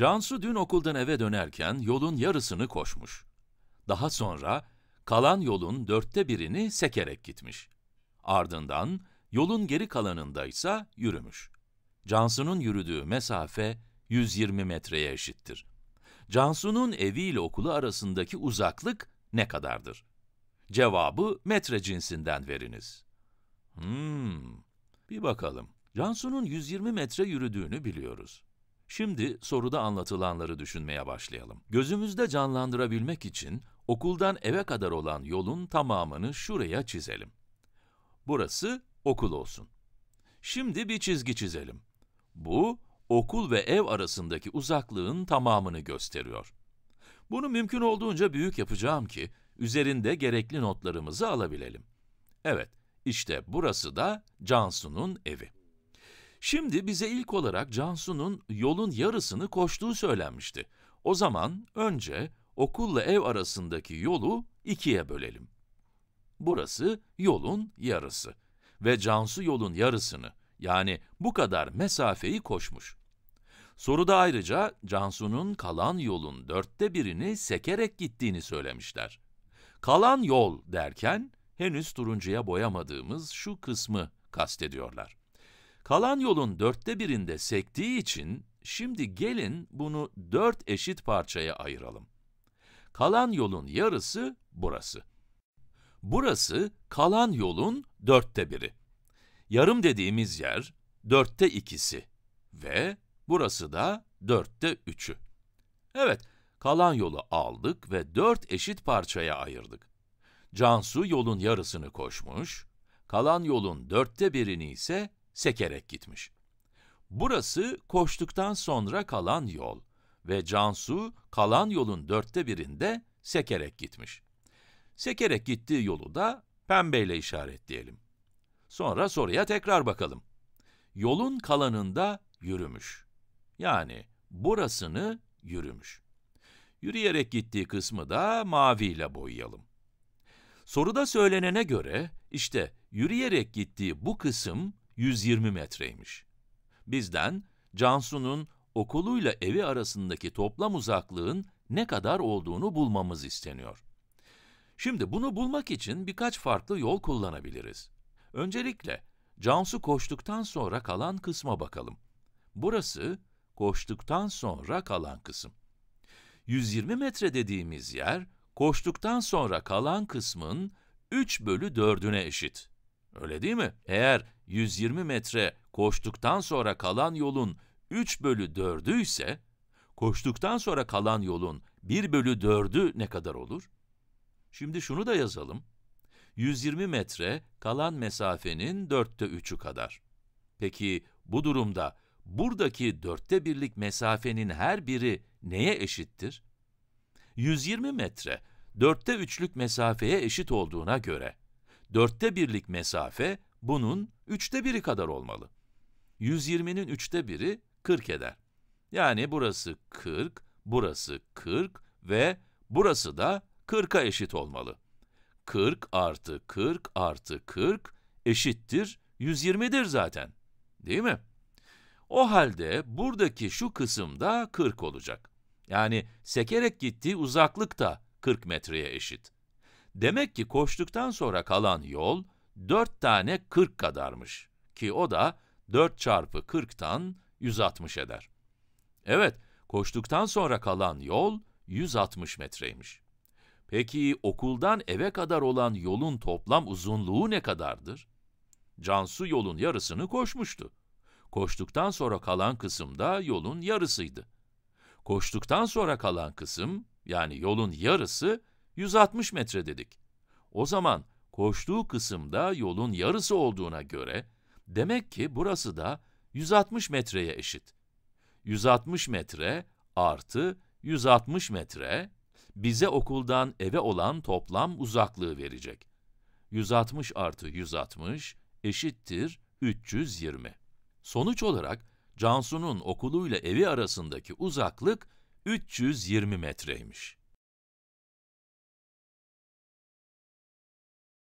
Cansu dün okuldan eve dönerken yolun yarısını koşmuş. Daha sonra kalan yolun dörtte birini sekerek gitmiş. Ardından yolun geri kalanında ise yürümüş. Cansu'nun yürüdüğü mesafe 120 metreye eşittir. Cansu'nun evi ile okulu arasındaki uzaklık ne kadardır? Cevabı metre cinsinden veriniz. Hmm, bir bakalım. Cansu'nun 120 metre yürüdüğünü biliyoruz. Şimdi soruda anlatılanları düşünmeye başlayalım. Gözümüzde canlandırabilmek için okuldan eve kadar olan yolun tamamını şuraya çizelim. Burası okul olsun. Şimdi bir çizgi çizelim. Bu, okul ve ev arasındaki uzaklığın tamamını gösteriyor. Bunu mümkün olduğunca büyük yapacağım ki, üzerinde gerekli notlarımızı alabilelim. Evet, işte burası da Cansu'nun evi. Şimdi bize ilk olarak Cansu'nun yolun yarısını koştuğu söylenmişti. O zaman önce okulla ev arasındaki yolu ikiye bölelim. Burası yolun yarısı ve Cansu yolun yarısını yani bu kadar mesafeyi koşmuş. Soruda ayrıca Cansu'nun kalan yolun dörtte birini sekerek gittiğini söylemişler. Kalan yol derken henüz turuncuya boyamadığımız şu kısmı kastediyorlar. Kalan yolun dörtte birinde sektiği için, şimdi gelin bunu dört eşit parçaya ayıralım. Kalan yolun yarısı burası. Burası kalan yolun dörtte biri. Yarım dediğimiz yer dörtte ikisi ve burası da dörtte üçü. Evet, kalan yolu aldık ve dört eşit parçaya ayırdık. Cansu yolun yarısını koşmuş, kalan yolun dörtte birini ise sekerek gitmiş. Burası koştuktan sonra kalan yol ve Cansu kalan yolun dörtte birinde sekerek gitmiş. Sekerek gittiği yolu da pembeyle işaretleyelim. Sonra soruya tekrar bakalım. Yolun kalanında yürümüş. Yani burasını yürümüş. Yürüyerek gittiği kısmı da maviyle boyayalım. Soruda söylenene göre işte yürüyerek gittiği bu kısım 120 metreymiş. Bizden Cansu'nun okuluyla evi arasındaki toplam uzaklığın ne kadar olduğunu bulmamız isteniyor. Şimdi bunu bulmak için birkaç farklı yol kullanabiliriz. Öncelikle Cansu koştuktan sonra kalan kısma bakalım. Burası koştuktan sonra kalan kısım. 120 metre dediğimiz yer koştuktan sonra kalan kısmın 3 bölü 4'üne eşit. Öyle değil mi? Eğer 120 metre koştuktan sonra kalan yolun 3 bölü 4'ü ise, koştuktan sonra kalan yolun 1 bölü 4'ü ne kadar olur? Şimdi şunu da yazalım. 120 metre kalan mesafenin 4'te 3'ü kadar. Peki bu durumda buradaki 4'te birlik mesafenin her biri neye eşittir? 120 metre, 4'te üçlük mesafeye eşit olduğuna göre Dörtte birlik mesafe bunun üçte biri kadar olmalı. 120'nin üçte biri 40 eder. Yani burası 40, burası 40 ve burası da 40'a eşit olmalı. 40 artı 40 artı 40 eşittir 120'dir zaten. Değil mi? O halde buradaki şu kısımda 40 olacak. Yani sekerek gittiği uzaklık da 40 metreye eşit. Demek ki koştuktan sonra kalan yol 4 tane 40 kadarmış ki o da 4 çarpı 40'tan 160 eder. Evet, koştuktan sonra kalan yol 160 metreymiş. Peki okuldan eve kadar olan yolun toplam uzunluğu ne kadardır? Cansu yolun yarısını koşmuştu. Koştuktan sonra kalan kısım da yolun yarısıydı. Koştuktan sonra kalan kısım, yani yolun yarısı, 160 metre dedik. O zaman koştuğu kısımda yolun yarısı olduğuna göre demek ki burası da 160 metreye eşit. 160 metre artı 160 metre bize okuldan eve olan toplam uzaklığı verecek. 160 artı 160 eşittir 320. Sonuç olarak Cansu'nun okuluyla evi arasındaki uzaklık 320 metreymiş.